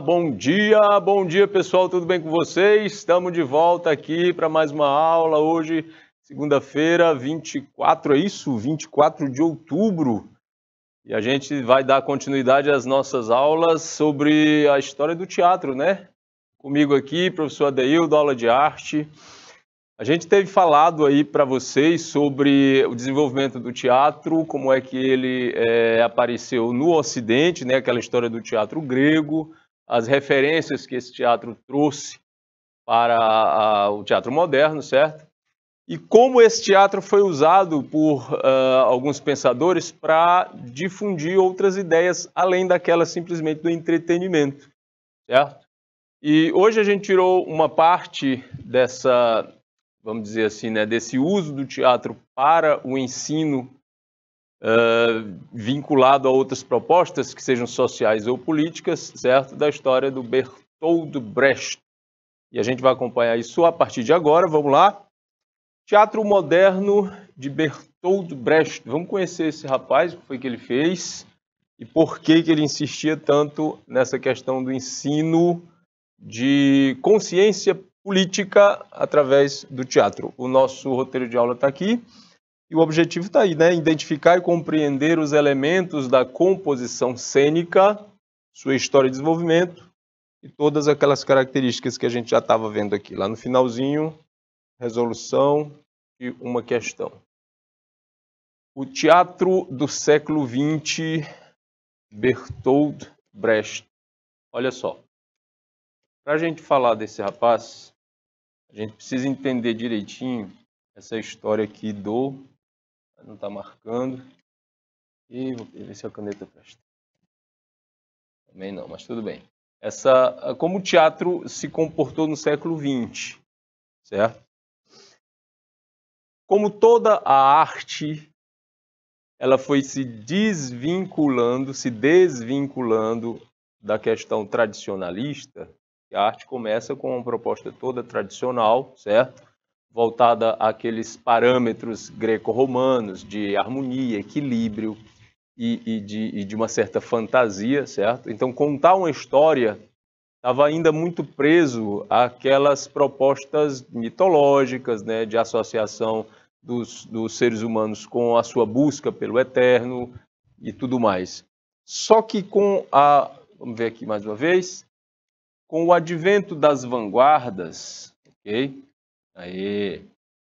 bom dia, bom dia pessoal, tudo bem com vocês? Estamos de volta aqui para mais uma aula hoje, segunda-feira, 24, é isso? 24 de outubro. E a gente vai dar continuidade às nossas aulas sobre a história do teatro, né? Comigo aqui, professor Adeildo, aula de arte. A gente teve falado aí para vocês sobre o desenvolvimento do teatro, como é que ele é, apareceu no Ocidente, né? Aquela história do teatro grego, as referências que esse teatro trouxe para a, o teatro moderno, certo? E como esse teatro foi usado por uh, alguns pensadores para difundir outras ideias além daquela simplesmente do entretenimento, certo? E hoje a gente tirou uma parte dessa, vamos dizer assim, né, desse uso do teatro para o ensino ah, vinculado a outras propostas, que sejam sociais ou políticas, certo? Da história do Bertold Brecht. E a gente vai acompanhar isso a partir de agora. Vamos lá. Teatro Moderno de Bertold Brecht. Vamos conhecer esse rapaz, o que foi que ele fez e por que, que ele insistia tanto nessa questão do ensino de consciência política através do teatro. O nosso roteiro de aula está aqui. E o objetivo está aí, né? Identificar e compreender os elementos da composição cênica, sua história e desenvolvimento, e todas aquelas características que a gente já estava vendo aqui. Lá no finalzinho, resolução e uma questão. O teatro do século XX, Bertold Brecht. Olha só. Para a gente falar desse rapaz, a gente precisa entender direitinho essa história aqui do não está marcando. E vou ver se a caneta presta. Também não, mas tudo bem. Essa, ah, como o teatro se comportou no século XX, certo? Como toda a arte, ela foi se desvinculando, se desvinculando da questão tradicionalista, a arte começa com uma proposta toda tradicional, certo? voltada àqueles parâmetros greco-romanos de harmonia, equilíbrio e, e, de, e, de, uma certa fantasia, certo? Então, contar uma história estava ainda muito preso àquelas propostas mitológicas, né, de associação dos, dos seres humanos com a sua busca pelo eterno e tudo mais. Só que com a, vamos ver aqui mais uma vez, com o advento das vanguardas, ok? Aí,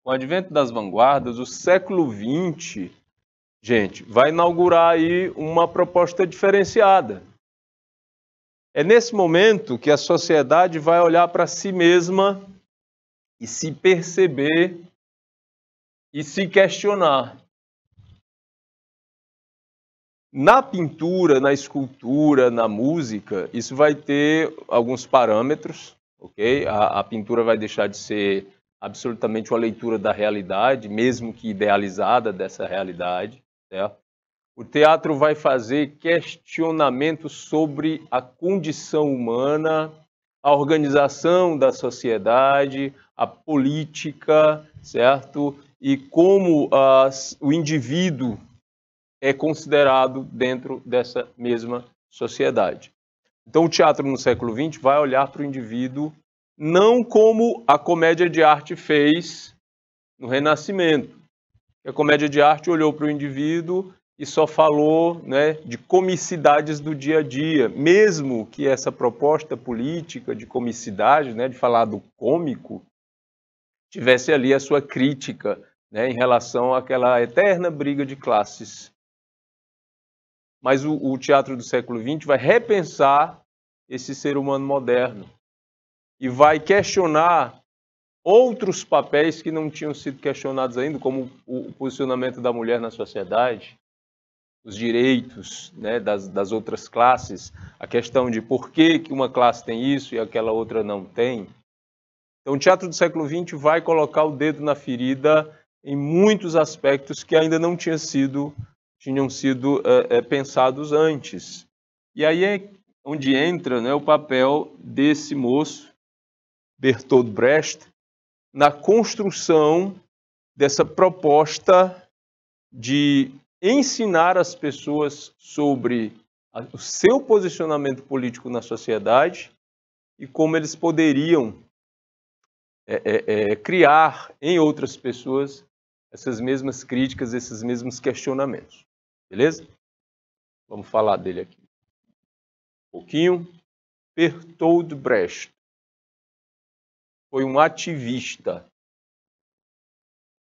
com o advento das vanguardas, o século XX, gente, vai inaugurar aí uma proposta diferenciada. É nesse momento que a sociedade vai olhar para si mesma e se perceber e se questionar. Na pintura, na escultura, na música, isso vai ter alguns parâmetros, ok? A, a pintura vai deixar de ser absolutamente uma leitura da realidade, mesmo que idealizada dessa realidade, certo? Né? O teatro vai fazer questionamentos sobre a condição humana, a organização da sociedade, a política, certo? E como as, o indivíduo é considerado dentro dessa mesma sociedade. Então, o teatro no século XX vai olhar para o indivíduo não como a comédia de arte fez no Renascimento. A comédia de arte olhou para o indivíduo e só falou né, de comicidades do dia a dia, mesmo que essa proposta política de comicidade, né, de falar do cômico, tivesse ali a sua crítica né, em relação àquela eterna briga de classes. Mas o, o teatro do século XX vai repensar esse ser humano moderno e vai questionar outros papéis que não tinham sido questionados ainda, como o posicionamento da mulher na sociedade, os direitos né, das, das outras classes, a questão de por que uma classe tem isso e aquela outra não tem. Então, o teatro do século XX vai colocar o dedo na ferida em muitos aspectos que ainda não tinha sido, tinham sido é, é, pensados antes. E aí é onde entra né, o papel desse moço, Bertold Brecht, na construção dessa proposta de ensinar as pessoas sobre o seu posicionamento político na sociedade e como eles poderiam é, é, é, criar em outras pessoas essas mesmas críticas, esses mesmos questionamentos. Beleza? Vamos falar dele aqui. Um pouquinho. Bertold Brecht foi um ativista.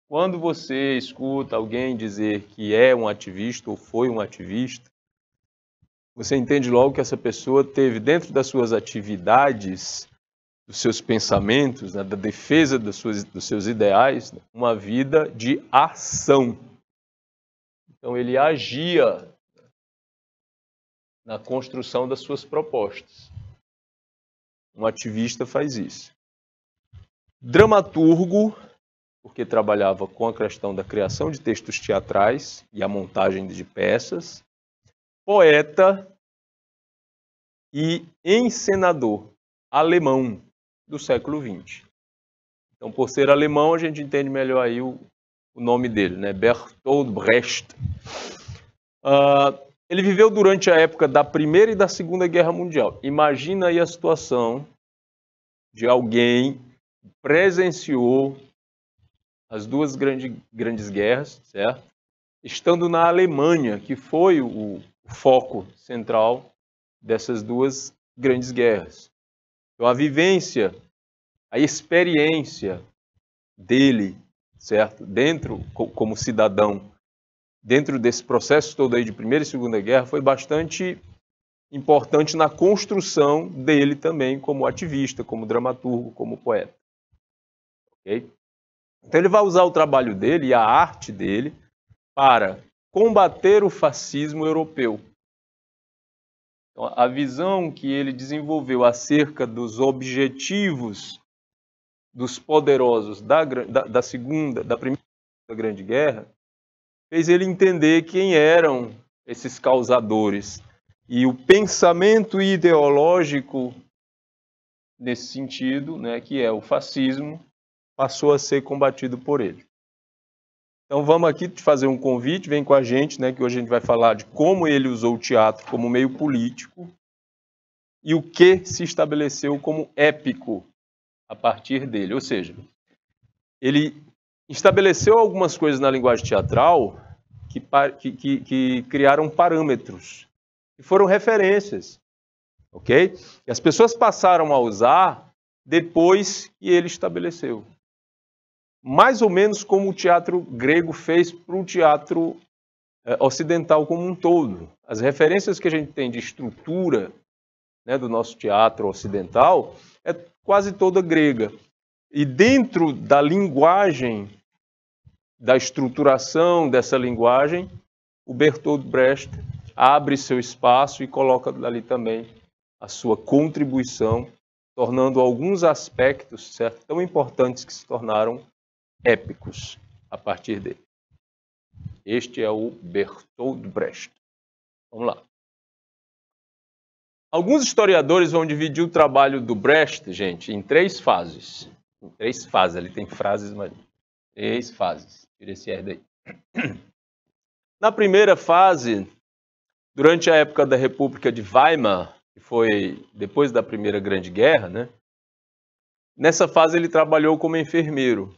Quando você escuta alguém dizer que é um ativista ou foi um ativista, você entende logo que essa pessoa teve dentro das suas atividades, dos seus pensamentos, né, da defesa dos seus, dos seus ideais, né, uma vida de ação. Então ele agia na construção das suas propostas. Um ativista faz isso. Dramaturgo, porque trabalhava com a questão da criação de textos teatrais e a montagem de peças. Poeta e encenador alemão do século XX. Então, por ser alemão, a gente entende melhor aí o, o nome dele, né? Bertolt Brecht. Uh, ele viveu durante a época da Primeira e da Segunda Guerra Mundial. Imagina aí a situação de alguém presenciou as duas grande, grandes guerras, certo? Estando na Alemanha, que foi o, foco central dessas duas grandes guerras. Então, a vivência, a experiência dele, certo? Dentro, como cidadão, dentro desse processo todo aí de Primeira e Segunda Guerra, foi bastante importante na construção dele também como ativista, como dramaturgo, como poeta. Okay? Então ele vai usar o trabalho dele e a arte dele para combater o fascismo europeu. Então, a visão que ele desenvolveu acerca dos objetivos dos poderosos da, da, da segunda, da primeira da Grande Guerra, fez ele entender quem eram esses causadores e o pensamento ideológico nesse sentido, né, que é o fascismo, passou a ser combatido por ele. Então vamos aqui te fazer um convite, vem com a gente, né, que hoje a gente vai falar de como ele usou o teatro como meio político e o que se estabeleceu como épico a partir dele. Ou seja, ele estabeleceu algumas coisas na linguagem teatral que, que, que criaram parâmetros, que foram referências, ok? E as pessoas passaram a usar depois que ele estabeleceu mais ou menos como o teatro grego fez para o teatro eh, ocidental como um todo. As referências que a gente tem de estrutura né, do nosso teatro ocidental é quase toda grega. E dentro da linguagem, da estruturação dessa linguagem, o Bertold Brecht abre seu espaço e coloca ali também a sua contribuição, tornando alguns aspectos certo, tão importantes que se tornaram épicos a partir dele. Este é o Bertold Brecht. Vamos lá. Alguns historiadores vão dividir o trabalho do Brecht, gente, em três fases. Em três fases, ele tem frases, mas três fases. Tira esse R daí. Na primeira fase, durante a época da República de Weimar, que foi depois da Primeira Grande Guerra, né? Nessa fase ele trabalhou como enfermeiro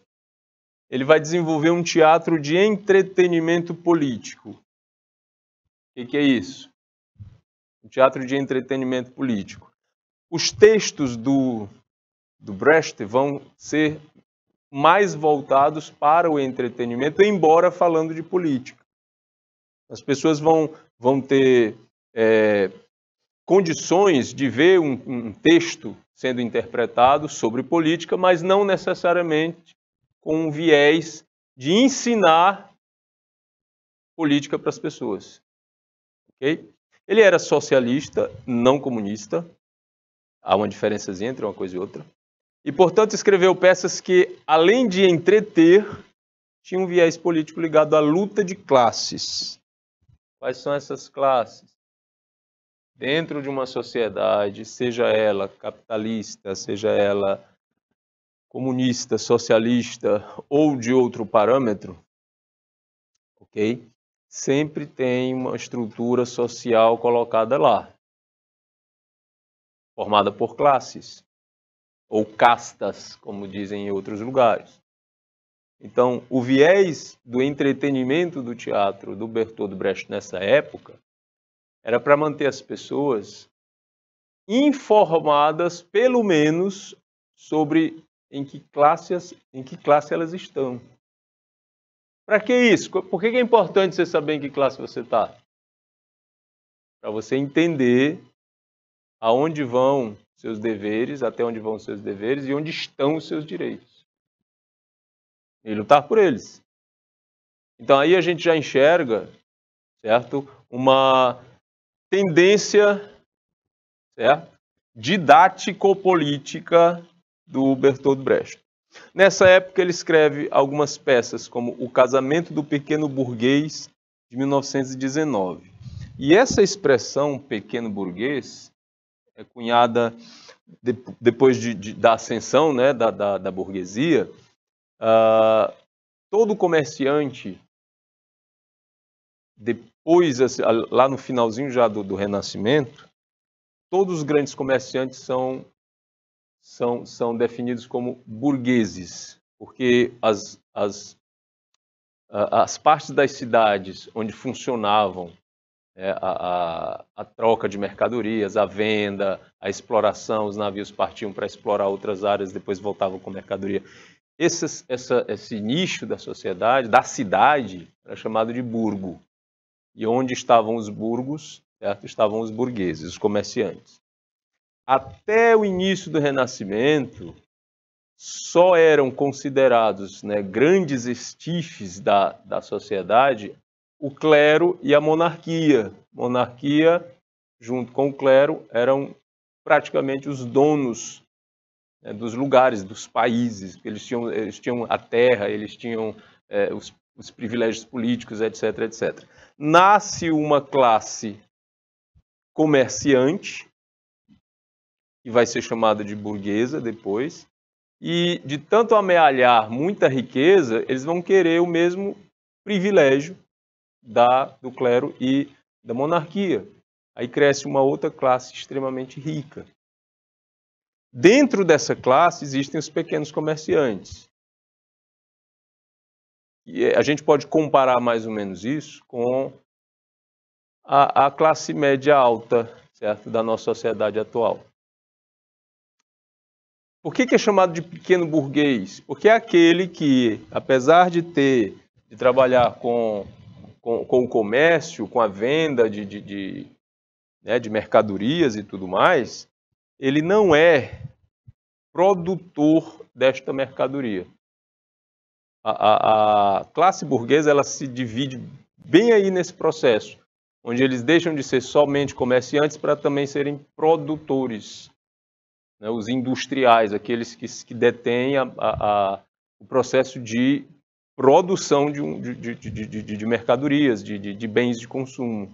ele vai desenvolver um teatro de entretenimento político. O que, que é isso? Um teatro de entretenimento político. Os textos do, do Brecht vão ser mais voltados para o entretenimento, embora falando de política. As pessoas vão, vão ter é, condições de ver um, um texto sendo interpretado sobre política, mas não necessariamente com um viés de ensinar política para as pessoas. Okay? Ele era socialista, não comunista. Há uma diferença entre uma coisa e outra. E, portanto, escreveu peças que, além de entreter, tinham um viés político ligado à luta de classes. Quais são essas classes? Dentro de uma sociedade, seja ela capitalista, seja ela comunista, socialista ou de outro parâmetro, ok? Sempre tem uma estrutura social colocada lá, formada por classes ou castas, como dizem em outros lugares. Então, o viés do entretenimento do teatro do Bertold Brecht nessa época era para manter as pessoas informadas, pelo menos, sobre em que classe em que classe elas estão. Para que isso? Por que é importante você saber em que classe você está? Para você entender aonde vão seus deveres, até onde vão seus deveres e onde estão os seus direitos. E lutar por eles. Então aí a gente já enxerga, certo? Uma tendência, certo? Didático-política do Bertold Brecht. Nessa época, ele escreve algumas peças, como O Casamento do Pequeno Burguês, de 1919. E essa expressão pequeno burguês é cunhada de, depois de, de, da ascensão né, da, da, da burguesia. Uh, todo comerciante, depois, assim, lá no finalzinho já do, do Renascimento, todos os grandes comerciantes são são, são definidos como burgueses, porque as, as, as partes das cidades onde funcionavam é, a, a, a, troca de mercadorias, a venda, a exploração, os navios partiam para explorar outras áreas, depois voltavam com mercadoria. Esse, essa, esse nicho da sociedade, da cidade, era chamado de burgo. E onde estavam os burgos, certo? estavam os burgueses, os comerciantes até o início do Renascimento, só eram considerados né, grandes estifes da, da sociedade o clero e a monarquia. Monarquia, junto com o clero, eram praticamente os donos né, dos lugares, dos países. Eles tinham, eles tinham a terra, eles tinham é, os, os privilégios políticos, etc, etc. Nasce uma classe comerciante, que vai ser chamada de burguesa depois. E de tanto amealhar muita riqueza, eles vão querer o mesmo privilégio da, do clero e da monarquia. Aí cresce uma outra classe extremamente rica. Dentro dessa classe existem os pequenos comerciantes. E a gente pode comparar mais ou menos isso com a, a classe média alta certo, da nossa sociedade atual. Por que, que é chamado de pequeno burguês? Porque é aquele que, apesar de ter, de trabalhar com, com, com o comércio, com a venda de, de, de, né, de mercadorias e tudo mais, ele não é produtor desta mercadoria. A, a, a, classe burguesa ela se divide bem aí nesse processo, onde eles deixam de ser somente comerciantes para também serem produtores né, os industriais, aqueles que, que detêm a, a, a, o processo de produção de, um, de, de, de mercadorias, de, bens de consumo.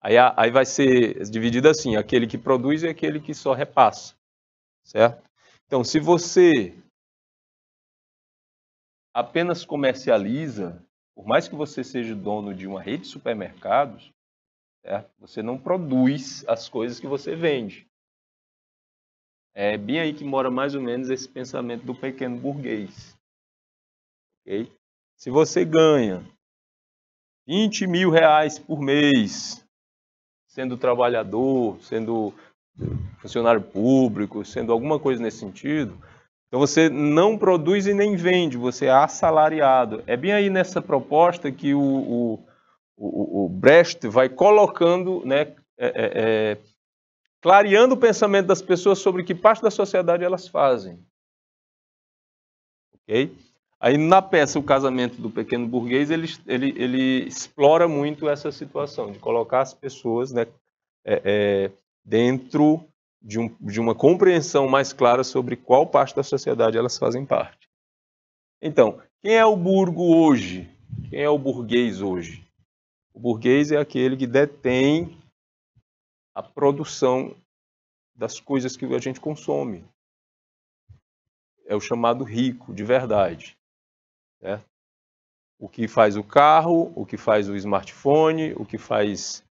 Aí, aí vai ser dividido assim, aquele que produz e aquele que só repassa, certo? Então, se você apenas comercializa, por mais que você seja dono de uma rede de supermercados, certo? você não produz as coisas que você vende. É bem aí que mora mais ou menos esse pensamento do pequeno burguês. Okay? Se você ganha 20 mil reais por mês, sendo trabalhador, sendo funcionário público, sendo alguma coisa nesse sentido, então você não produz e nem vende, você é assalariado. É bem aí nessa proposta que o, o, o, o Brecht vai colocando, né, é, é, é clareando o pensamento das pessoas sobre que parte da sociedade elas fazem. Ok? Aí na peça O Casamento do Pequeno Burguês, ele, ele, ele explora muito essa situação de colocar as pessoas né, é, é, dentro de, um, de uma compreensão mais clara sobre qual parte da sociedade elas fazem parte. Então, quem é o burgo hoje? Quem é o burguês hoje? O burguês é aquele que detém a produção das coisas que a gente consome. É o chamado rico, de verdade. Certo? O que faz o carro, o que faz o smartphone, o que faz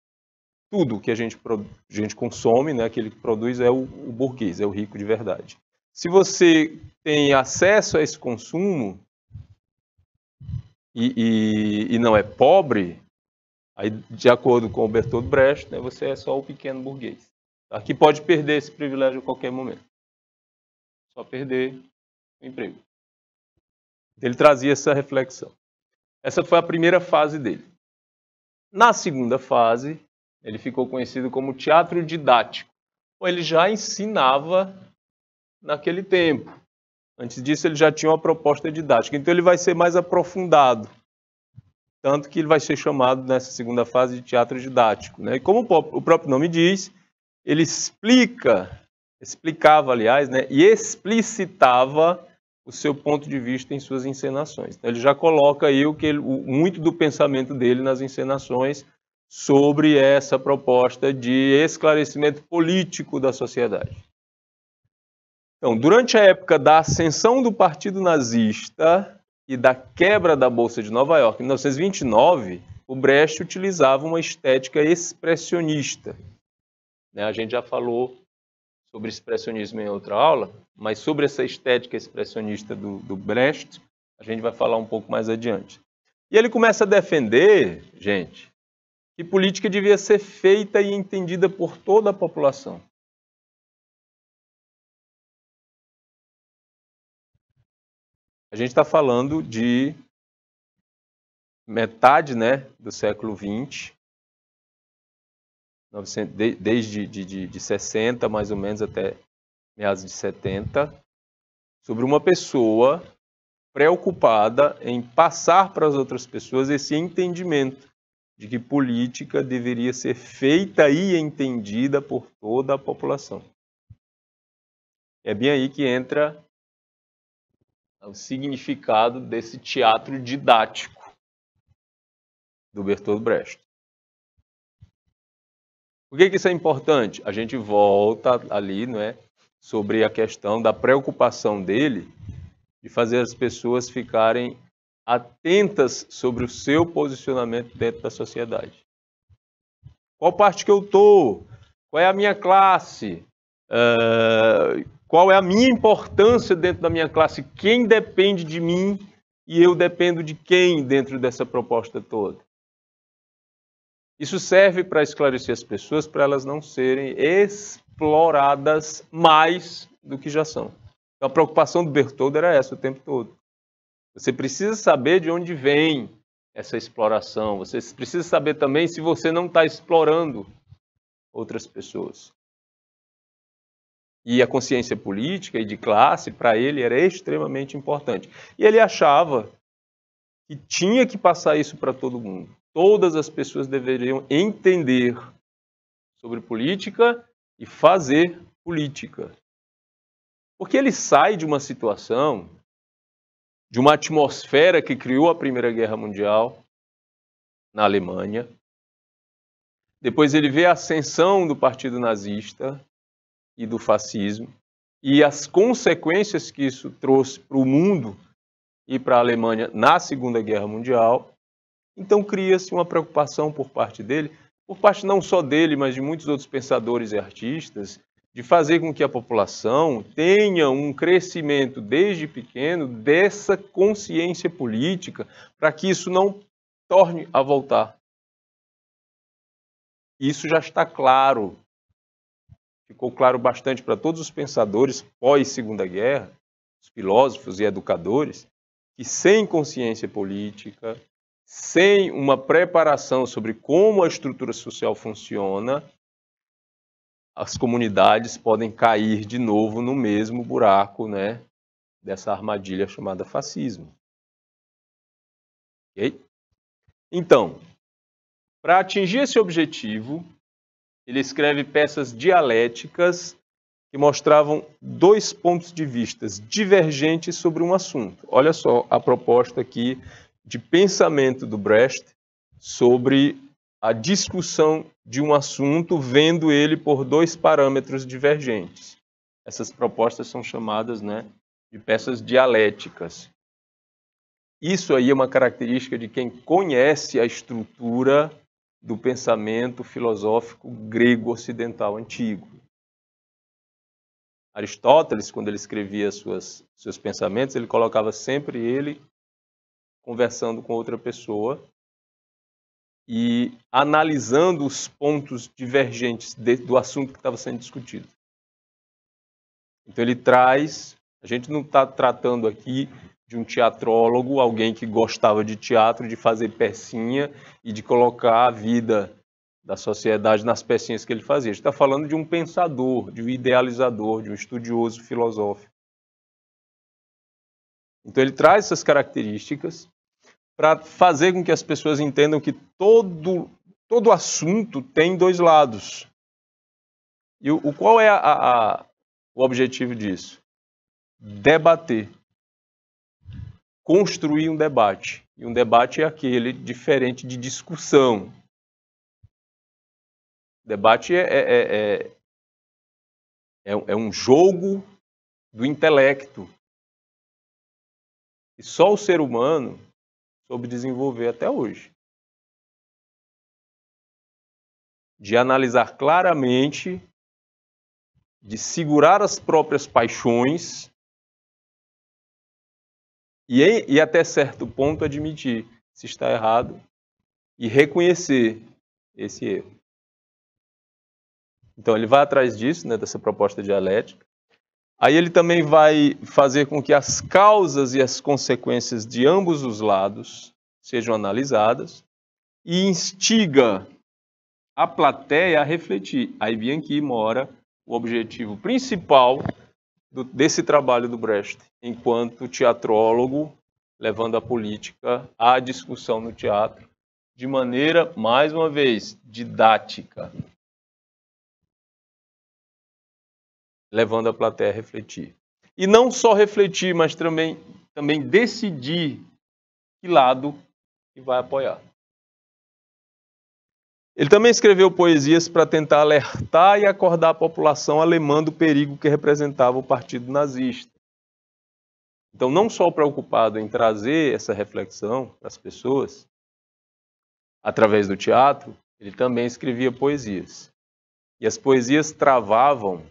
tudo que a gente, a gente consome, né, aquele que produz é o, o burguês, é o rico de verdade. Se você tem acesso a esse consumo e, e, e não é pobre, Aí, de acordo com o Bertold Brecht, né, você é só o pequeno burguês. Aqui tá? pode perder esse privilégio a qualquer momento. Só perder o emprego. Ele trazia essa reflexão. Essa foi a primeira fase dele. Na segunda fase, ele ficou conhecido como teatro didático. Ele já ensinava naquele tempo. Antes disso, ele já tinha uma proposta didática. Então, ele vai ser mais aprofundado tanto que ele vai ser chamado nessa segunda fase de teatro didático. Né? E como o próprio nome diz, ele explica, explicava, aliás, né, e explicitava o seu ponto de vista em suas encenações. Então, ele já coloca aí o que ele, o, muito do pensamento dele nas encenações sobre essa proposta de esclarecimento político da sociedade. Então, durante a época da ascensão do Partido Nazista, e da quebra da Bolsa de Nova York em 1929, o Brecht utilizava uma estética expressionista. Né? A gente já falou sobre expressionismo em outra aula, mas sobre essa estética expressionista do, do Brecht, a gente vai falar um pouco mais adiante. E ele começa a defender, gente, que política devia ser feita e entendida por toda a população. a gente está falando de metade né, do século XX, desde de, de, de 60 mais ou menos até meados de 70, sobre uma pessoa preocupada em passar para as outras pessoas esse entendimento de que política deveria ser feita e entendida por toda a população. É bem aí que entra é o significado desse teatro didático do Bertoldo Brecht. Por que, é que isso é importante? A gente volta ali não é, sobre a questão da preocupação dele de fazer as pessoas ficarem atentas sobre o seu posicionamento dentro da sociedade. Qual parte que eu estou? Qual é a minha classe? Uh, qual é a minha importância dentro da minha classe, quem depende de mim e eu dependo de quem dentro dessa proposta toda. Isso serve para esclarecer as pessoas, para elas não serem exploradas mais do que já são. Então, a preocupação do Bertoldo era essa o tempo todo. Você precisa saber de onde vem essa exploração. Você precisa saber também se você não está explorando outras pessoas e a consciência política e de classe para ele era extremamente importante. E ele achava que tinha que passar isso para todo mundo. Todas as pessoas deveriam entender sobre política e fazer política. Porque ele sai de uma situação, de uma atmosfera que criou a Primeira Guerra Mundial na Alemanha. Depois ele vê a ascensão do Partido Nazista e do fascismo e as consequências que isso trouxe para o mundo e para a Alemanha na Segunda Guerra Mundial. Então cria-se uma preocupação por parte dele, por parte não só dele, mas de muitos outros pensadores e artistas, de fazer com que a população tenha um crescimento desde pequeno dessa consciência política, para que isso não torne a voltar. Isso já está claro ficou claro bastante para todos os pensadores pós-Segunda Guerra, os filósofos e educadores, que sem consciência política, sem uma preparação sobre como a estrutura social funciona, as comunidades podem cair de novo no mesmo buraco, né, dessa armadilha chamada fascismo. OK? Então, para atingir esse objetivo, ele escreve peças dialéticas que mostravam dois pontos de vista divergentes sobre um assunto. Olha só a proposta aqui de pensamento do Brecht sobre a discussão de um assunto vendo ele por dois parâmetros divergentes. Essas propostas são chamadas né, de peças dialéticas. Isso aí é uma característica de quem conhece a estrutura do pensamento filosófico grego ocidental antigo. Aristóteles, quando ele escrevia suas, seus pensamentos, ele colocava sempre ele conversando com outra pessoa e analisando os pontos divergentes de, do assunto que estava sendo discutido. Então ele traz, a gente não está tratando aqui de um teatrólogo, alguém que gostava de teatro, de fazer pecinha e de colocar a vida da sociedade nas pecinhas que ele fazia. A gente está falando de um pensador, de um idealizador, de um estudioso filosófico. Então ele traz essas características para fazer com que as pessoas entendam que todo, todo assunto tem dois lados. E o, qual é a, a, o objetivo disso? Debater construir um debate. E um debate é aquele diferente de discussão. Debate é, é, é, é, um jogo do intelecto. E só o ser humano soube desenvolver até hoje. De analisar claramente, de segurar as próprias paixões e, e até certo ponto admitir se está errado e reconhecer esse erro. Então ele vai atrás disso, né, dessa proposta dialética. Aí ele também vai fazer com que as causas e as consequências de ambos os lados sejam analisadas e instiga a plateia a refletir. Aí Bianchi mora o objetivo principal do, desse trabalho do Brecht, enquanto teatrólogo, levando a política à discussão no teatro, de maneira, mais uma vez, didática, levando a plateia a refletir. E não só refletir, mas também, também decidir que lado que vai apoiar. Ele também escreveu poesias para tentar alertar e acordar a população alemã do perigo que representava o Partido Nazista. Então, não só preocupado em trazer essa reflexão para as pessoas, através do teatro, ele também escrevia poesias. E as poesias travavam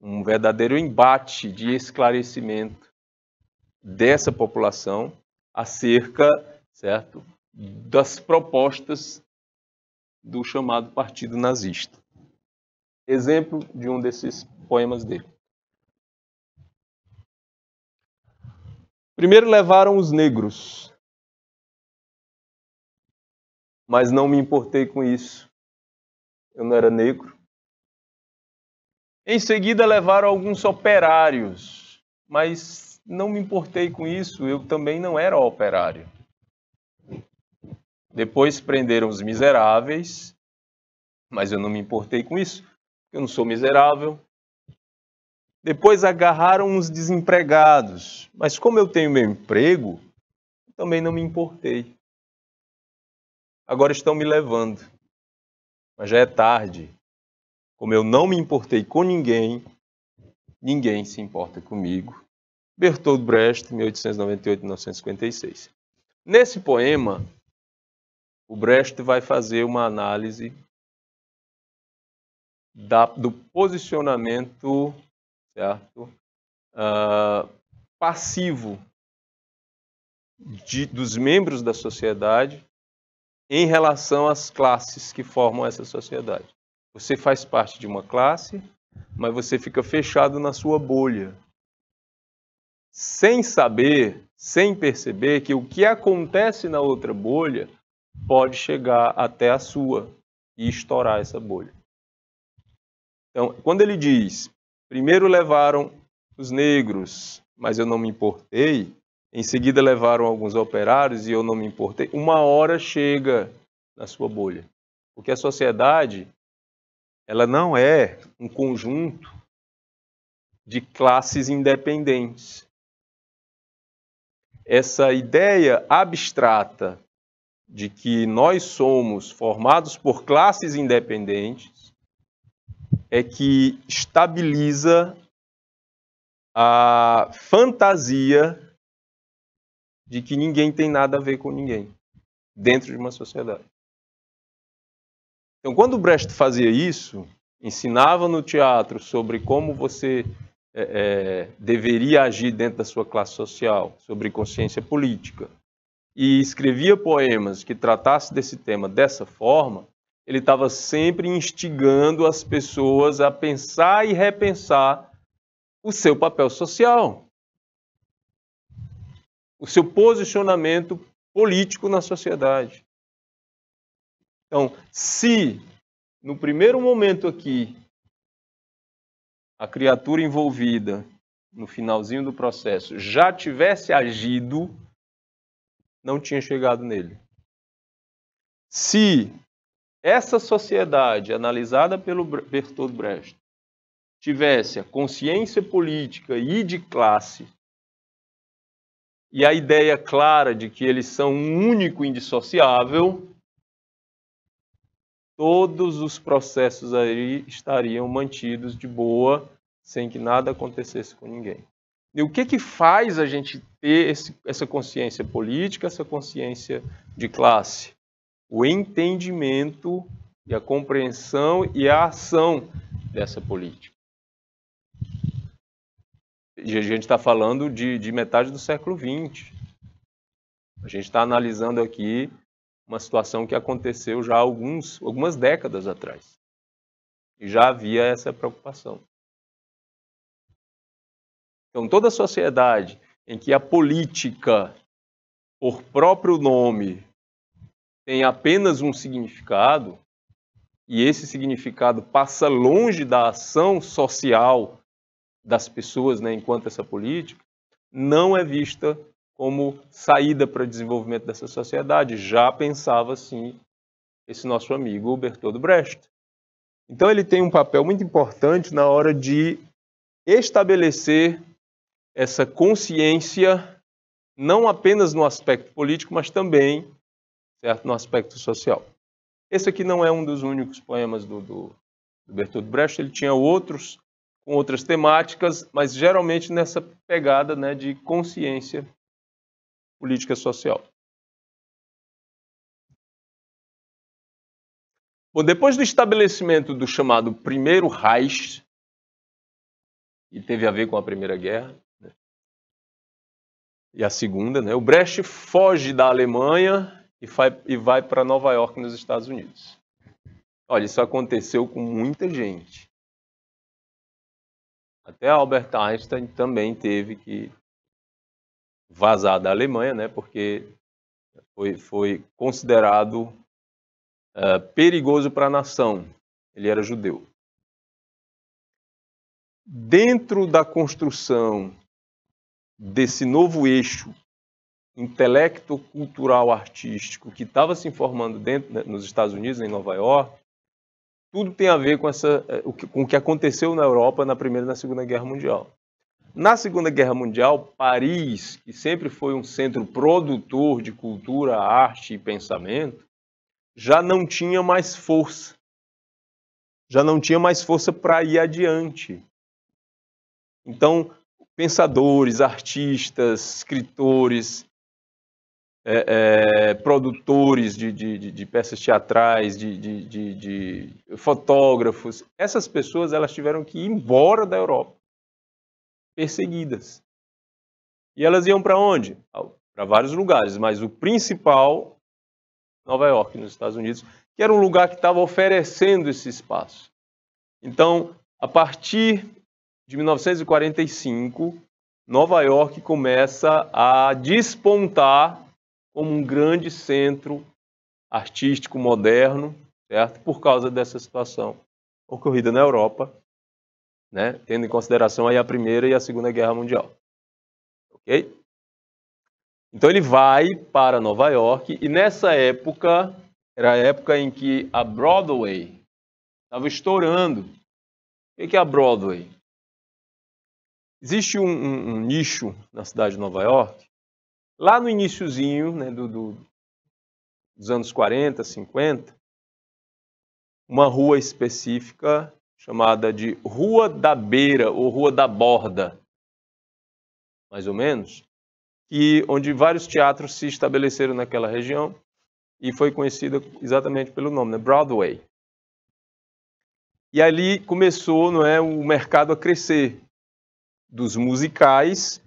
um verdadeiro embate de esclarecimento dessa população acerca, certo, das propostas do chamado Partido Nazista. Exemplo de um desses poemas dele. Primeiro levaram os negros, mas não me importei com isso. Eu não era negro. Em seguida levaram alguns operários, mas não me importei com isso, eu também não era operário. Depois prenderam os miseráveis, mas eu não me importei com isso, eu não sou miserável. Depois agarraram os desempregados, mas como eu tenho meu emprego, também não me importei. Agora estão me levando, mas já é tarde. Como eu não me importei com ninguém, ninguém se importa comigo. Bertold Brecht, 1898-1956. Nesse poema, o Brecht vai fazer uma análise da, do posicionamento certo? Uh, passivo de, dos membros da sociedade em relação às classes que formam essa sociedade. Você faz parte de uma classe, mas você fica fechado na sua bolha, sem saber, sem perceber que o que acontece na outra bolha pode chegar até a sua e estourar essa bolha. Então, quando ele diz: primeiro levaram os negros, mas eu não me importei, em seguida levaram alguns operários e eu não me importei, uma hora chega na sua bolha. Porque a sociedade ela não é um conjunto de classes independentes. Essa ideia abstrata de que nós somos formados por classes independentes é que estabiliza a fantasia de que ninguém tem nada a ver com ninguém dentro de uma sociedade. Então, quando Brecht fazia isso, ensinava no teatro sobre como você é, é, deveria agir dentro da sua classe social, sobre consciência política, e escrevia poemas que tratasse desse tema dessa forma, ele estava sempre instigando as pessoas a pensar e repensar o seu papel social, o seu posicionamento político na sociedade. Então, se no primeiro momento aqui a criatura envolvida no finalzinho do processo já tivesse agido não tinha chegado nele. Se essa sociedade, analisada pelo Bertold Brecht, tivesse a consciência política e de classe e a ideia clara de que eles são um único indissociável, todos os processos aí estariam mantidos de boa, sem que nada acontecesse com ninguém. E o que, que faz a gente ter esse, essa consciência política, essa consciência de classe? O entendimento e a compreensão e a ação dessa política. E a gente está falando de, de metade do século XX. A gente está analisando aqui uma situação que aconteceu já alguns, algumas décadas atrás. E já havia essa preocupação. Então, toda sociedade em que a política, por próprio nome, tem apenas um significado, e esse significado passa longe da ação social das pessoas né, enquanto essa política, não é vista como saída para o desenvolvimento dessa sociedade. Já pensava assim esse nosso amigo Bertoldo Brecht. Então ele tem um papel muito importante na hora de estabelecer essa consciência, não apenas no aspecto político, mas também certo? no aspecto social. Esse aqui não é um dos únicos poemas do, do, do Brecht, ele tinha outros com outras temáticas, mas geralmente nessa pegada né, de consciência política social. Bom, depois do estabelecimento do chamado Primeiro Reich, que teve a ver com a Primeira Guerra, e a segunda, né? O Brecht foge da Alemanha e, e vai para Nova York, nos Estados Unidos. Olha, isso aconteceu com muita gente. Até Albert Einstein também teve que vazar da Alemanha, né? Porque foi, foi considerado uh, perigoso para a nação. Ele era judeu. Dentro da construção desse novo eixo intelecto-cultural artístico que estava se formando dentro, né, nos Estados Unidos, em Nova York, tudo tem a ver com, essa, é, com o que aconteceu na Europa na Primeira e na Segunda Guerra Mundial. Na Segunda Guerra Mundial, Paris, que sempre foi um centro produtor de cultura, arte e pensamento, já não tinha mais força. Já não tinha mais força para ir adiante. Então, pensadores, artistas, escritores, é, é, produtores de, de, de, de, peças teatrais, de, fotógrafos, essas pessoas elas tiveram que ir embora da Europa, perseguidas. E elas iam para onde? Para vários lugares, mas o principal, Nova York, nos Estados Unidos, que era um lugar que estava oferecendo esse espaço. Então, a partir de 1945, Nova York começa a despontar como um grande centro artístico moderno, certo? Por causa dessa situação ocorrida na Europa, né? Tendo em consideração aí a Primeira e a Segunda Guerra Mundial. OK? Então ele vai para Nova York e nessa época era a época em que a Broadway estava estourando. O que é a Broadway? Existe um, um, um, nicho na cidade de Nova York, lá no iníciozinho né, do, do, dos anos 40, 50, uma rua específica chamada de Rua da Beira ou Rua da Borda, mais ou menos, e onde vários teatros se estabeleceram naquela região e foi conhecida exatamente pelo nome, né? Broadway. E ali começou não é, o mercado a crescer dos musicais,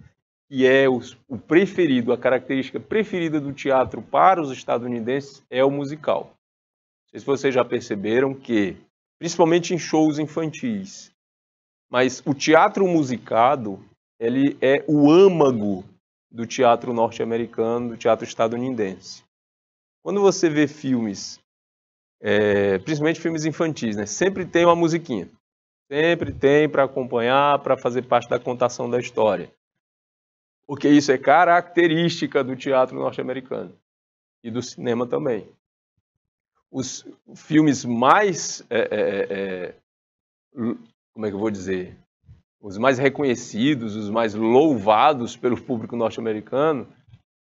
que é o, o preferido, a característica preferida do teatro para os estadunidenses é o musical. Não sei se vocês já perceberam que, principalmente em shows infantis, mas o teatro musicado, ele é o âmago do teatro norte-americano, do teatro estadunidense. Quando você vê filmes, é, principalmente filmes infantis, né, sempre tem uma musiquinha. Sempre tem para acompanhar, para fazer parte da contação da história. Porque isso é característica do teatro norte-americano e do cinema também. Os filmes mais. É, é, é, é, como é que eu vou dizer? Os mais reconhecidos, os mais louvados pelo público norte-americano,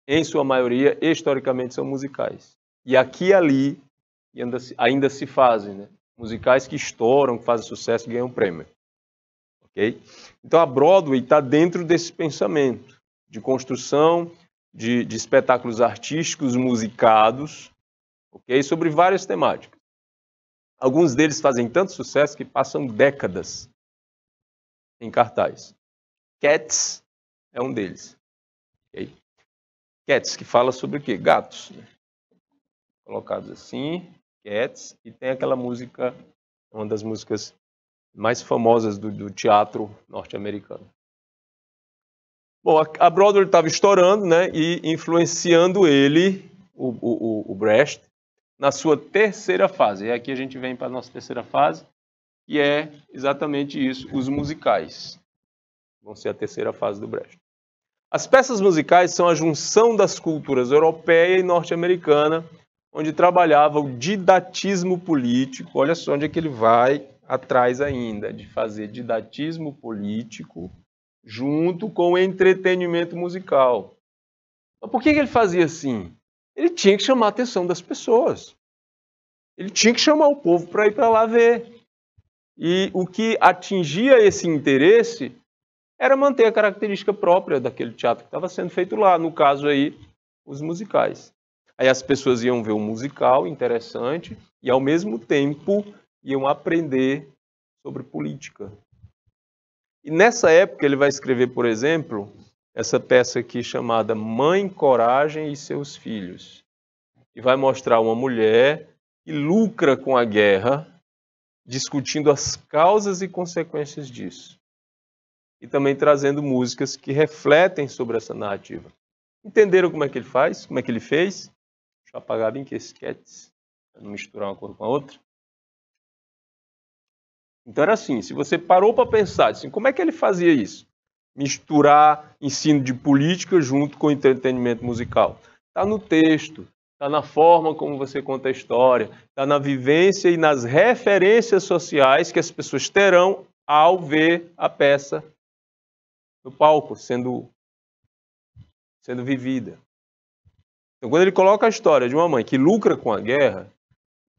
em sua maioria, historicamente, são musicais. E aqui e ali ainda se, ainda se fazem. Né? musicais que estouram, que fazem sucesso e ganham prêmio. ok? Então a Broadway está dentro desse pensamento de construção de, de espetáculos artísticos musicados ok? sobre várias temáticas. Alguns deles fazem tanto sucesso que passam décadas em cartaz. Cats é um deles. Okay? Cats, que fala sobre o quê? Gatos. Né? Colocados assim, Cats, e tem aquela música, uma das músicas mais famosas do, do teatro norte-americano. Bom, a Broadway estava estourando, né, e influenciando ele, o, o, o Brecht, na sua terceira fase. E aqui a gente vem para a nossa terceira fase, que é exatamente isso, os musicais. Vão ser a terceira fase do Brecht. As peças musicais são a junção das culturas europeia e norte-americana onde trabalhava o didatismo político. Olha só onde é que ele vai atrás ainda, de fazer didatismo político junto com entretenimento musical. Mas por que ele fazia assim? Ele tinha que chamar a atenção das pessoas. Ele tinha que chamar o povo para ir para lá ver. E o que atingia esse interesse era manter a característica própria daquele teatro que estava sendo feito lá, no caso aí, os musicais. Aí as pessoas iam ver um musical interessante e, ao mesmo tempo, iam aprender sobre política. E nessa época ele vai escrever, por exemplo, essa peça aqui chamada Mãe Coragem e seus Filhos. E vai mostrar uma mulher que lucra com a guerra, discutindo as causas e consequências disso. E também trazendo músicas que refletem sobre essa narrativa. Entenderam como é que ele faz? Como é que ele fez? Deixa eu apagar bem que esse cats, para não misturar uma coisa com a outra. Então era assim, se você parou para pensar, assim, como é que ele fazia isso? Misturar ensino de política junto com entretenimento musical. Está no texto, está na forma como você conta a história, está na vivência e nas referências sociais que as pessoas terão ao ver a peça no palco sendo, sendo vivida. Então, quando ele coloca a história de uma mãe que lucra com a guerra,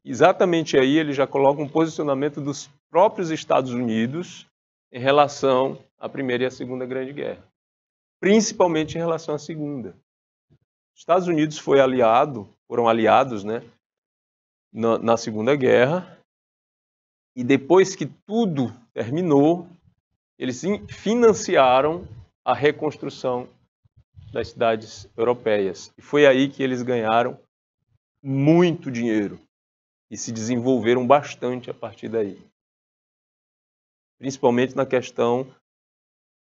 exatamente aí ele já coloca um posicionamento dos próprios Estados Unidos em relação à Primeira e à Segunda Grande Guerra, principalmente em relação à Segunda. Os Estados Unidos foi aliado, foram aliados, né, na, na Segunda Guerra, e depois que tudo terminou, eles financiaram a reconstrução das cidades europeias. E foi aí que eles ganharam muito dinheiro e se desenvolveram bastante a partir daí. Principalmente na questão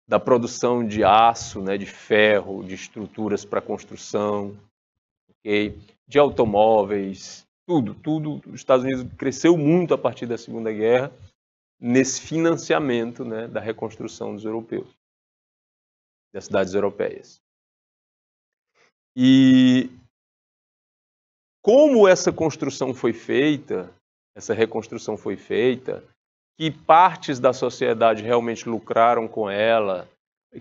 da produção de aço, né, de ferro, de estruturas para construção, okay? de automóveis, tudo, tudo. Os Estados Unidos cresceu muito a partir da Segunda Guerra nesse financiamento né, da reconstrução dos europeus, das cidades europeias. E como essa construção foi feita, essa reconstrução foi feita, que partes da sociedade realmente lucraram com ela,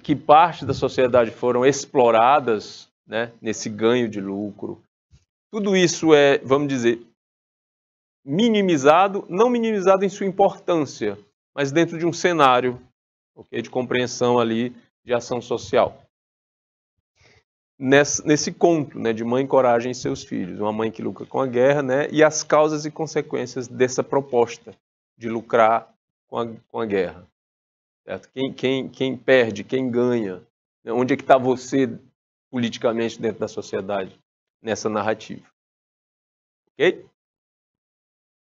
que partes da sociedade foram exploradas né, nesse ganho de lucro. Tudo isso é, vamos dizer, minimizado, não minimizado em sua importância, mas dentro de um cenário okay, de compreensão ali de ação social nesse, nesse conto né, de mãe coragem e seus filhos, uma mãe que lucra com a guerra, né, e as causas e consequências dessa proposta de lucrar com a, com a guerra. Certo? Quem, quem, quem perde, quem ganha, né, onde é que está você politicamente dentro da sociedade nessa narrativa. Ok?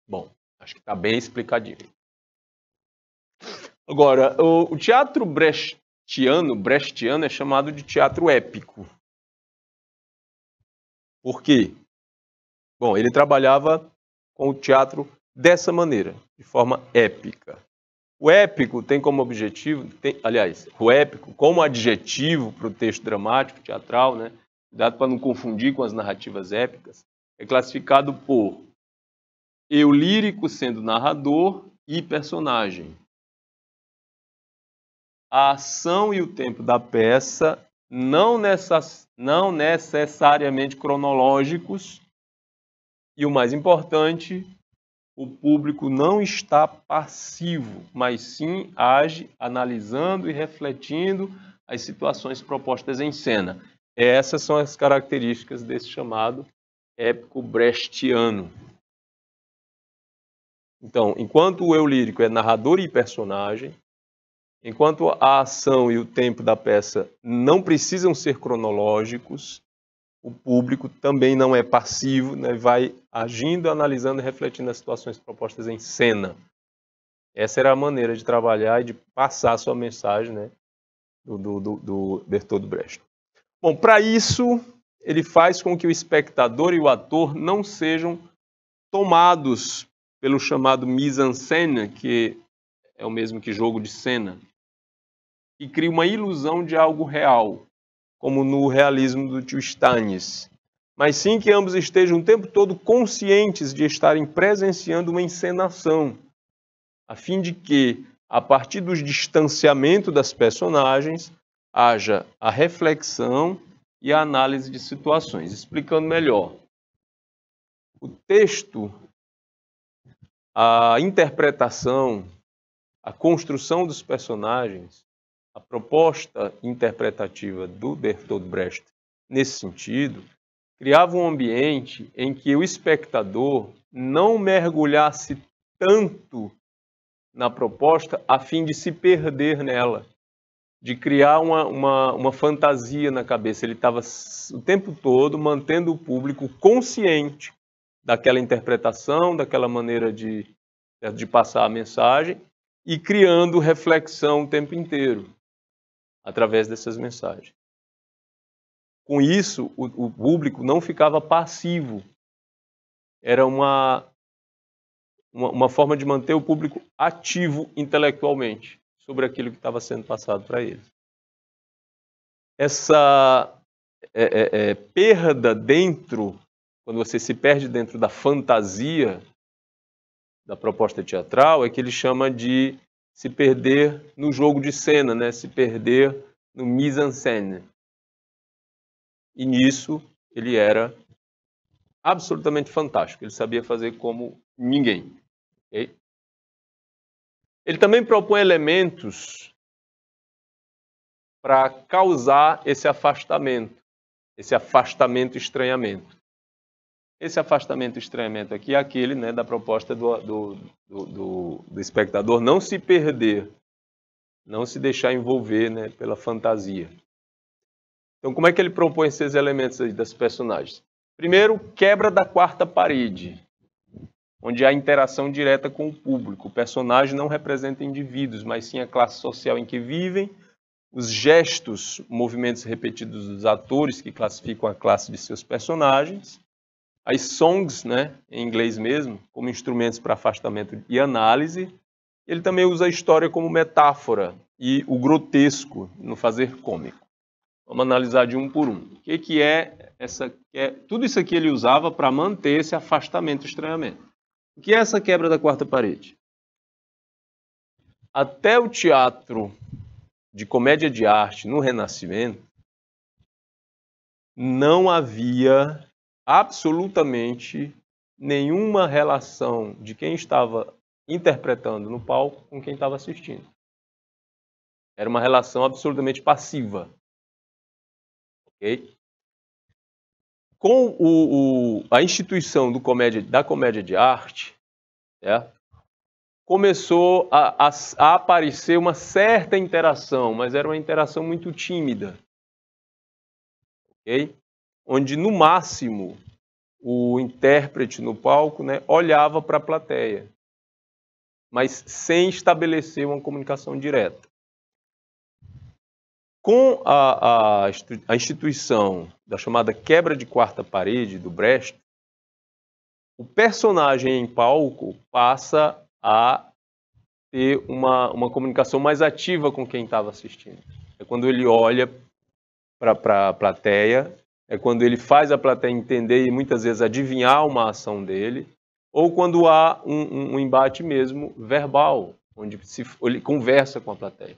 Bom, acho que está bem explicadinho. Agora, o, o teatro brechtiano, brechtiano é chamado de teatro épico. Porque, bom, ele trabalhava com o teatro dessa maneira, de forma épica. O épico tem como objetivo, tem, aliás, o épico como adjetivo para o texto dramático, teatral, né? Cuidado para não confundir com as narrativas épicas, é classificado por eu lírico sendo narrador e personagem. A ação e o tempo da peça não necess não necessariamente cronológicos, e o mais importante, o público não está passivo, mas sim age analisando e refletindo as situações propostas em cena. Essas são as características desse chamado épico brechtiano. Então, enquanto o eu lírico é narrador e personagem, Enquanto a ação e o tempo da peça não precisam ser cronológicos, o público também não é passivo, né? vai agindo, analisando e refletindo as situações propostas em cena. Essa era a maneira de trabalhar e de passar a sua mensagem né? do, do, do, do Brecht. Bom, para isso, ele faz com que o espectador e o ator não sejam tomados pelo chamado mise-en-scène, que é o mesmo que jogo de cena e cria uma ilusão de algo real, como no realismo do tio Stanis, mas sim que ambos estejam o tempo todo conscientes de estarem presenciando uma encenação, a fim de que, a partir do distanciamento das personagens, haja a reflexão e a análise de situações. Explicando melhor, o texto, a interpretação, a construção dos personagens a proposta interpretativa do Bertolt Brecht nesse sentido criava um ambiente em que o espectador não mergulhasse tanto na proposta a fim de se perder nela, de criar uma, uma, uma fantasia na cabeça. Ele estava o tempo todo mantendo o público consciente daquela interpretação, daquela maneira de, de passar a mensagem e criando reflexão o tempo inteiro através dessas mensagens. Com isso, o, o público não ficava passivo. Era uma, uma, uma forma de manter o público ativo intelectualmente sobre aquilo que estava sendo passado para eles. Essa é, é, é, perda dentro, quando você se perde dentro da fantasia da proposta teatral, é que ele chama de se perder no jogo de cena, né? se perder no mise-en-scène. E nisso ele era absolutamente fantástico, ele sabia fazer como ninguém. Okay? Ele também propõe elementos para causar esse afastamento, esse afastamento estranhamento. Esse afastamento e estranhamento aqui é aquele né, da proposta do, do, do, do espectador não se perder, não se deixar envolver né, pela fantasia. Então, como é que ele propõe esses elementos aí das personagens? Primeiro, quebra da quarta parede, onde há interação direta com o público. O personagem não representa indivíduos, mas sim a classe social em que vivem, os gestos, movimentos repetidos dos atores que classificam a classe de seus personagens, as songs, né, em inglês mesmo, como instrumentos para afastamento e análise. Ele também usa a história como metáfora e o grotesco no fazer cômico. Vamos analisar de um por um. O que, que é essa? É, tudo isso aqui ele usava para manter esse afastamento, estranhamento. O que é essa quebra da quarta parede? Até o teatro de comédia de arte no Renascimento não havia absolutamente nenhuma relação de quem estava interpretando no palco com quem estava assistindo. Era uma relação absolutamente passiva. Ok? Com o, o, a instituição comédia, da comédia de arte, né, começou a, a, a, aparecer uma certa interação, mas era uma interação muito tímida. Okay? onde no máximo o intérprete no palco né, olhava para a plateia, mas sem estabelecer uma comunicação direta. Com a, a, a instituição da chamada quebra de quarta parede do Brecht, o personagem em palco passa a ter uma, uma comunicação mais ativa com quem estava assistindo. É quando ele olha para a plateia é quando ele faz a plateia entender e muitas vezes adivinhar uma ação dele, ou quando há um, um embate mesmo verbal, onde se, ele conversa com a plateia.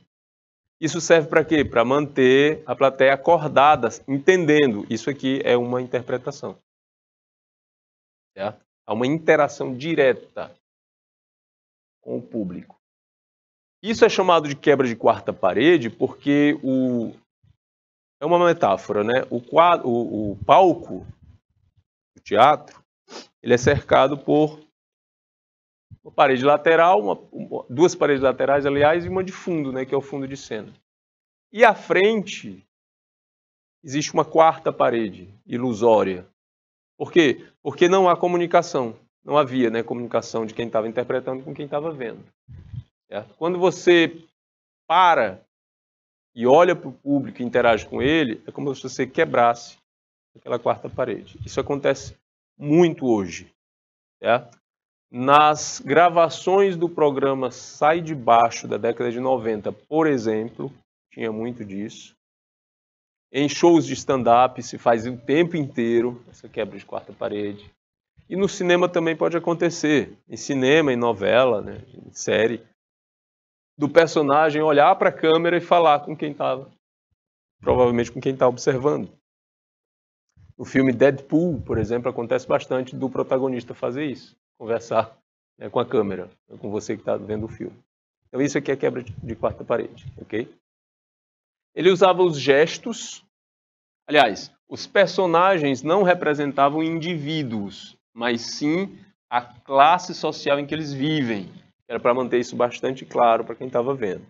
Isso serve para quê? Para manter a plateia acordada, entendendo. Isso aqui é uma interpretação. Certo? Há uma interação direta com o público. Isso é chamado de quebra de quarta parede porque o, é uma metáfora, né? O, quadro, o, o palco, o teatro, ele é cercado por uma parede lateral, uma, duas paredes laterais, aliás, e uma de fundo, né, que é o fundo de cena. E à frente existe uma quarta parede ilusória. Por quê? Porque não há comunicação. Não havia né, comunicação de quem estava interpretando com quem estava vendo. Certo? Quando você para e olha para o público e interage com ele, é como se você quebrasse aquela quarta parede. Isso acontece muito hoje. É? Nas gravações do programa Sai de Baixo da década de 90, por exemplo, tinha muito disso. Em shows de stand-up se faz o tempo inteiro essa quebra de quarta parede. E no cinema também pode acontecer. Em cinema, em novela, né, em série, do personagem olhar para a câmera e falar com quem estava. Provavelmente com quem está observando. No filme Deadpool, por exemplo, acontece bastante do protagonista fazer isso, conversar né, com a câmera, né, com você que está vendo o filme. Então isso aqui é quebra de quarta parede, ok? Ele usava os gestos. Aliás, os personagens não representavam indivíduos, mas sim a classe social em que eles vivem. Era para manter isso bastante claro para quem estava vendo.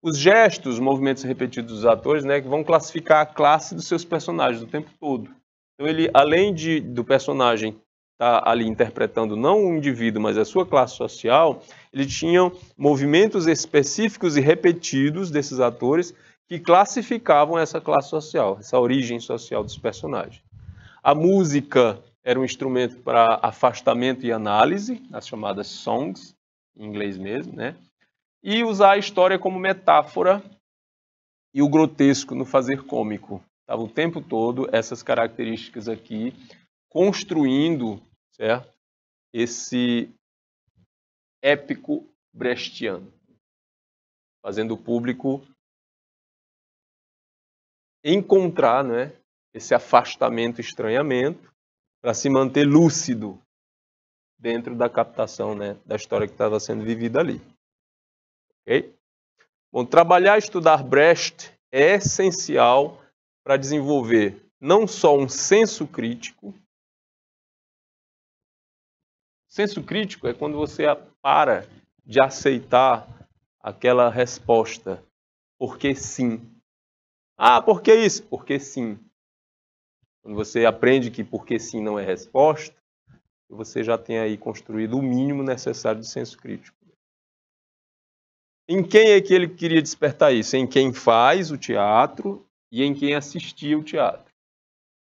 Os gestos, movimentos repetidos dos atores, né, que vão classificar a classe dos seus personagens o tempo todo. Então ele, além de, do personagem estar tá ali interpretando não o um indivíduo, mas a sua classe social, ele tinha movimentos específicos e repetidos desses atores que classificavam essa classe social, essa origem social dos personagens. A música era um instrumento para afastamento e análise, as chamadas songs em inglês mesmo, né? E usar a história como metáfora e o grotesco no fazer cômico. Estava o tempo todo essas características aqui construindo, certo? Esse épico brechtiano, fazendo o público encontrar, né, esse afastamento, estranhamento, para se manter lúcido, dentro da captação né, da história que estava sendo vivida ali. Ok? Bom, trabalhar e estudar Brecht é essencial para desenvolver não só um senso crítico. Senso crítico é quando você para de aceitar aquela resposta porque sim. Ah, por que isso? Porque sim. Quando você aprende que porque sim não é resposta, você já tem aí construído o mínimo necessário de senso crítico. Em quem é que ele queria despertar isso? Em quem faz o teatro e em quem assistia o teatro.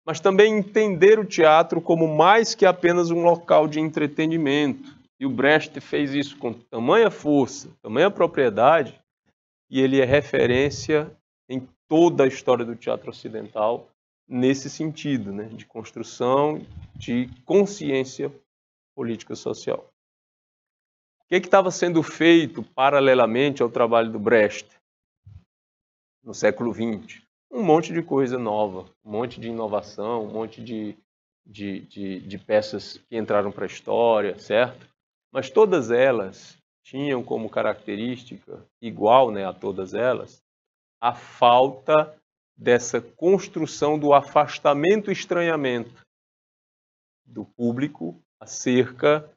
Mas também entender o teatro como mais que apenas um local de entretenimento. E o Brecht fez isso com tamanha força, tamanha propriedade, e ele é referência em toda a história do teatro ocidental, nesse sentido, né, de construção de consciência política social. O que é estava sendo feito paralelamente ao trabalho do Brecht no século XX? Um monte de coisa nova, um monte de inovação, um monte de, de, de, de peças que entraram para a história, certo? Mas todas elas tinham como característica, igual né, a todas elas, a falta dessa construção do afastamento e estranhamento do público acerca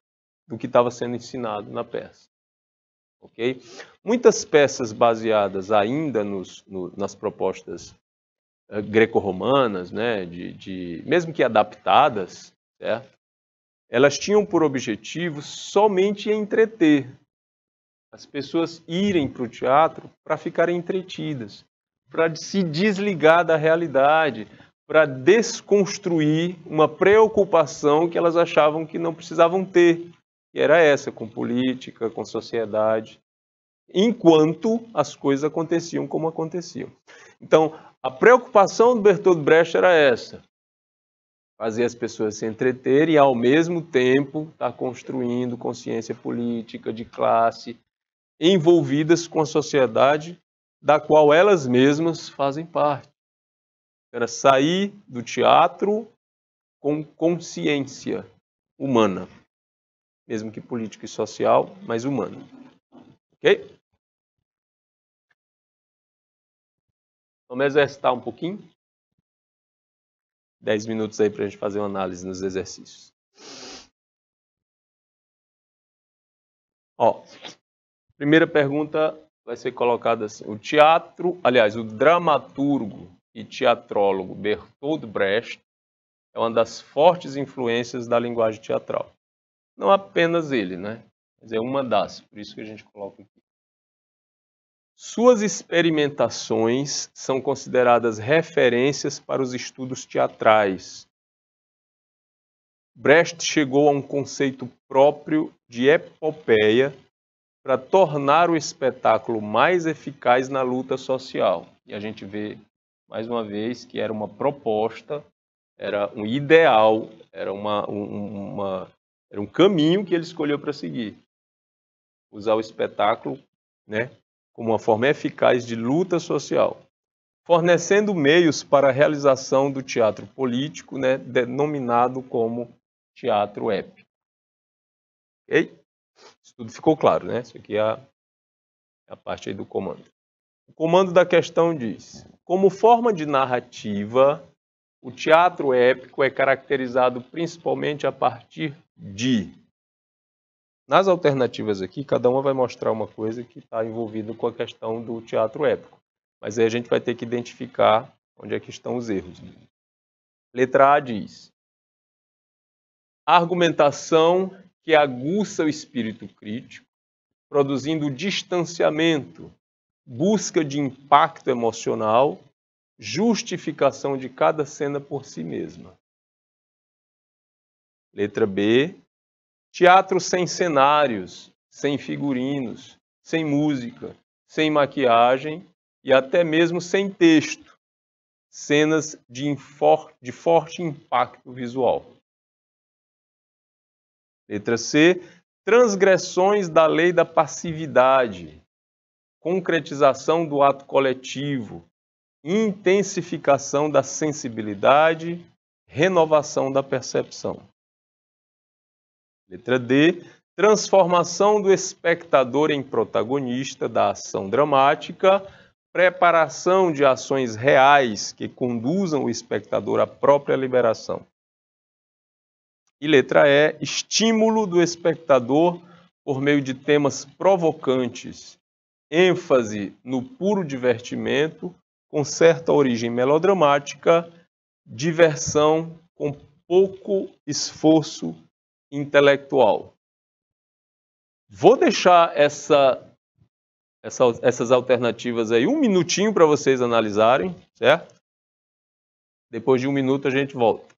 do que estava sendo ensinado na peça. ok? Muitas peças baseadas ainda nos, no, nas propostas uh, greco-romanas, né, de, de, mesmo que adaptadas, certo? elas tinham por objetivo somente entreter, as pessoas irem para o teatro para ficarem entretidas para se desligar da realidade, para desconstruir uma preocupação que elas achavam que não precisavam ter, que era essa, com política, com sociedade, enquanto as coisas aconteciam como aconteciam. Então, a preocupação do Bertold Brecht era essa: fazer as pessoas se entreterem e, ao mesmo tempo, estar tá construindo consciência política, de classe, envolvidas com a sociedade da qual elas mesmas fazem parte. Era sair do teatro com consciência humana, mesmo que política e social, mas humana. Ok? Vamos exercitar um pouquinho? Dez minutos aí para a gente fazer uma análise nos exercícios. Ó, primeira pergunta vai ser colocado assim: o teatro, aliás, o dramaturgo e teatrólogo Bertold Brecht é uma das fortes influências da linguagem teatral. Não apenas ele, né? Mas é uma das, por isso que a gente coloca aqui. Suas experimentações são consideradas referências para os estudos teatrais. Brecht chegou a um conceito próprio de epopeia para tornar o espetáculo mais eficaz na luta social. E a gente vê, mais uma vez, que era uma proposta, era um ideal, era, uma, um, uma, era um caminho que ele escolheu para seguir. Usar o espetáculo né, como uma forma eficaz de luta social fornecendo meios para a realização do teatro político, né, denominado como teatro épico. Okay? Isso tudo ficou claro, né? Isso aqui é a, é a parte do comando. O comando da questão diz: como forma de narrativa, o teatro épico é caracterizado principalmente a partir de. Nas alternativas aqui, cada uma vai mostrar uma coisa que está envolvida com a questão do teatro épico. Mas aí a gente vai ter que identificar onde é que estão os erros. Letra A diz: argumentação que aguça o espírito crítico, produzindo distanciamento, busca de impacto emocional, justificação de cada cena por si mesma. Letra B. Teatro sem cenários, sem figurinos, sem música, sem maquiagem e até mesmo sem texto. Cenas de, de forte impacto visual. Letra C, transgressões da lei da passividade, concretização do ato coletivo, intensificação da sensibilidade, renovação da percepção. Letra D, transformação do espectador em protagonista da ação dramática, preparação de ações reais que conduzam o espectador à própria liberação. E letra E, estímulo do espectador por meio de temas provocantes, ênfase no puro divertimento, com certa origem melodramática, diversão com pouco esforço intelectual. Vou deixar essa, essa, essas alternativas aí um minutinho para vocês analisarem, certo? Depois de um minuto a gente volta.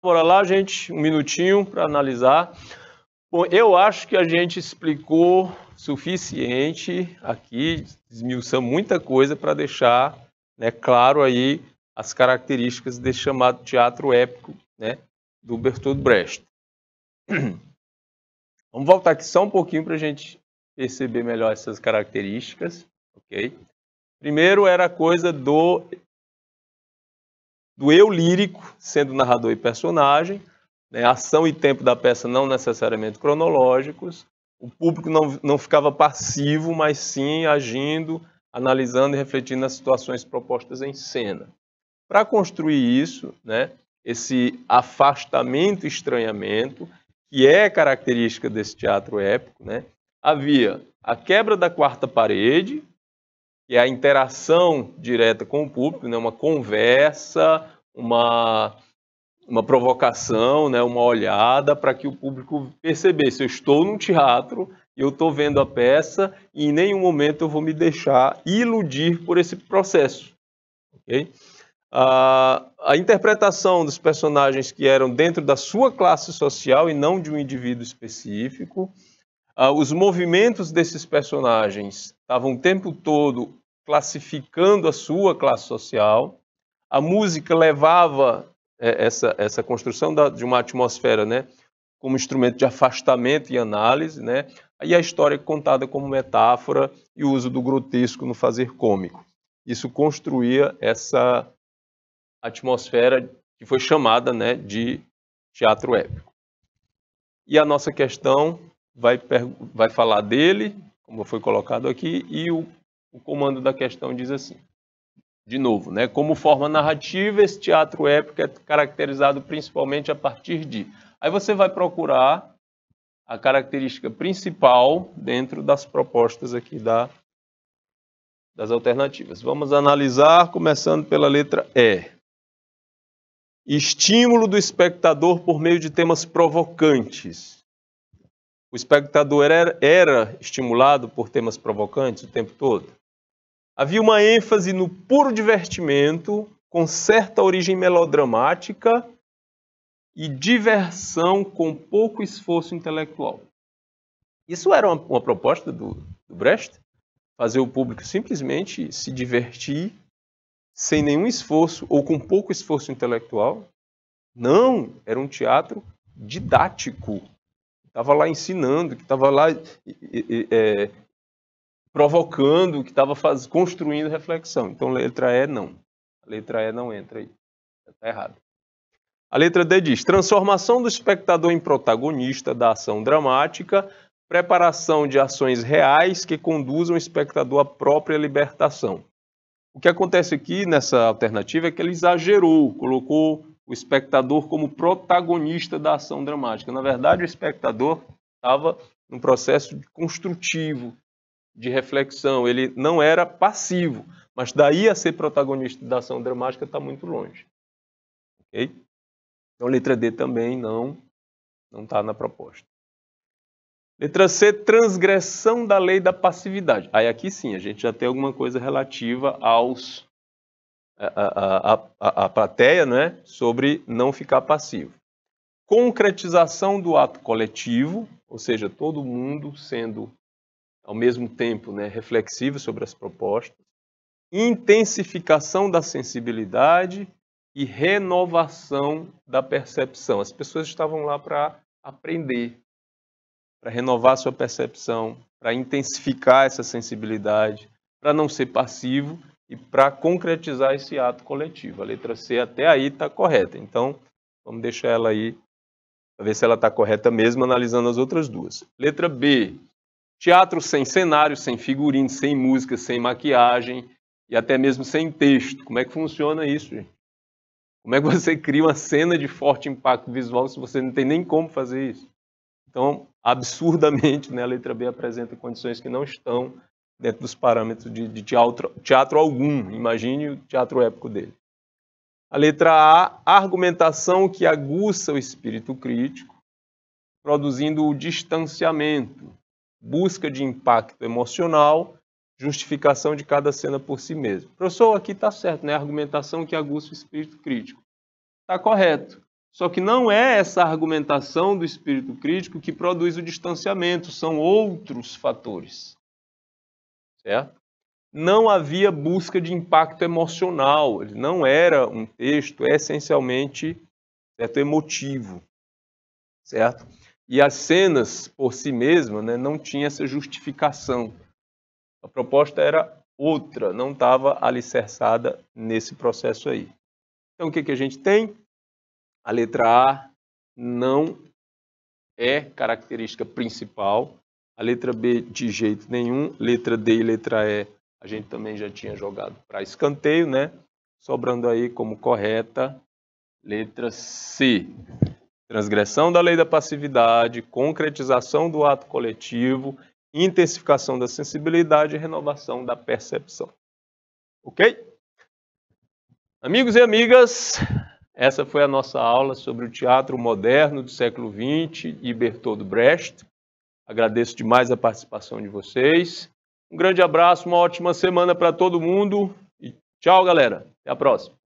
Bora lá, gente, um minutinho para analisar. Bom, eu acho que a gente explicou suficiente aqui, desmiuçando muita coisa para deixar né, claro aí as características desse chamado teatro épico né, do Bertold Brecht. Vamos voltar aqui só um pouquinho para a gente perceber melhor essas características, Primeiro era a coisa do do eu lírico, sendo narrador e personagem, né, ação e tempo da peça não necessariamente cronológicos, o público não, não ficava passivo, mas sim agindo, analisando e refletindo as situações propostas em cena. Para construir isso, né, esse afastamento e estranhamento, que é característica desse teatro épico, né, havia a quebra da quarta parede, que é a interação direta com o público, né, uma conversa, uma, uma provocação, né, uma olhada para que o público percebesse, eu estou num teatro, eu estou vendo a peça e em nenhum momento eu vou me deixar iludir por esse processo. Okay? A, a interpretação dos personagens que eram dentro da sua classe social e não de um indivíduo específico, ah, os movimentos desses personagens estavam o tempo todo classificando a sua classe social. A música levava é, essa, essa construção da, de uma atmosfera, né, como instrumento de afastamento e análise, né, e a história é contada como metáfora e o uso do grotesco no fazer cômico. Isso construía essa atmosfera que foi chamada né, de teatro épico. E a nossa questão vai, vai falar dele, como foi colocado aqui, e o, o comando da questão diz assim. De novo, né? como forma narrativa, esse teatro épico é caracterizado principalmente a partir de. Aí você vai procurar a característica principal dentro das propostas aqui da, das alternativas. Vamos analisar, começando pela letra E. Estímulo do espectador por meio de temas provocantes. O espectador era, era estimulado por temas provocantes o tempo todo. Havia uma ênfase no puro divertimento, com certa origem melodramática e diversão com pouco esforço intelectual. Isso era uma, uma proposta do, do Brecht? Fazer o público simplesmente se divertir sem nenhum esforço ou com pouco esforço intelectual? Não, era um teatro didático estava lá ensinando, que estava lá é, provocando, que estava construindo reflexão. Então, letra E, não. A letra E não entra aí. Está errado. A letra D diz: transformação do espectador em protagonista da ação dramática, preparação de ações reais que conduzam o espectador à própria libertação. O que acontece aqui nessa alternativa é que ele exagerou, colocou o espectador como protagonista da ação dramática. Na verdade, o espectador estava num processo construtivo, de reflexão, ele não era passivo, mas daí a ser protagonista da ação dramática está muito longe. Ok? Então, letra D também não não está na proposta. Letra C, transgressão da lei da passividade. Aí aqui sim, a gente já tem alguma coisa relativa aos a, a, a, a plateia né, sobre não ficar passivo. Concretização do ato coletivo, ou seja, todo mundo sendo ao mesmo tempo né, reflexivo sobre as propostas, intensificação da sensibilidade e renovação da percepção. As pessoas estavam lá para aprender, para renovar sua percepção, para intensificar essa sensibilidade, para não ser passivo e para concretizar esse ato coletivo. A letra C até aí está correta. Então, vamos deixar ela aí para ver se ela está correta mesmo, analisando as outras duas. Letra B. Teatro sem cenário, sem figurino, sem música, sem maquiagem e até mesmo sem texto. Como é que funciona isso, gente? Como é que você cria uma cena de forte impacto visual se você não tem nem como fazer isso? Então, absurdamente, né, a letra B apresenta condições que não estão dentro dos parâmetros de, de teatro, teatro algum, imagine o teatro épico dele. A letra A, argumentação que aguça o espírito crítico, produzindo o distanciamento, busca de impacto emocional, justificação de cada cena por si mesmo. Professor, aqui está certo, né? Argumentação que aguça o espírito crítico. Está correto. Só que não é essa argumentação do espírito crítico que produz o distanciamento, são outros fatores certo? Não havia busca de impacto emocional, ele não era um texto essencialmente certo, emotivo, certo? E as cenas por si mesmas né, não tinham essa justificação. A proposta era outra, não estava alicerçada nesse processo aí. Então, o que, que a gente tem? A letra A não é característica principal a letra B, de jeito nenhum. Letra D e letra E, a gente também já tinha jogado para escanteio, né? Sobrando aí como correta, letra C. Transgressão da lei da passividade, concretização do ato coletivo, intensificação da sensibilidade e renovação da percepção. Ok? Amigos e amigas, essa foi a nossa aula sobre o teatro moderno do século XX e Bertoldo Brecht. Agradeço demais a participação de vocês. Um grande abraço, uma ótima semana para todo mundo e tchau, galera. Até a próxima.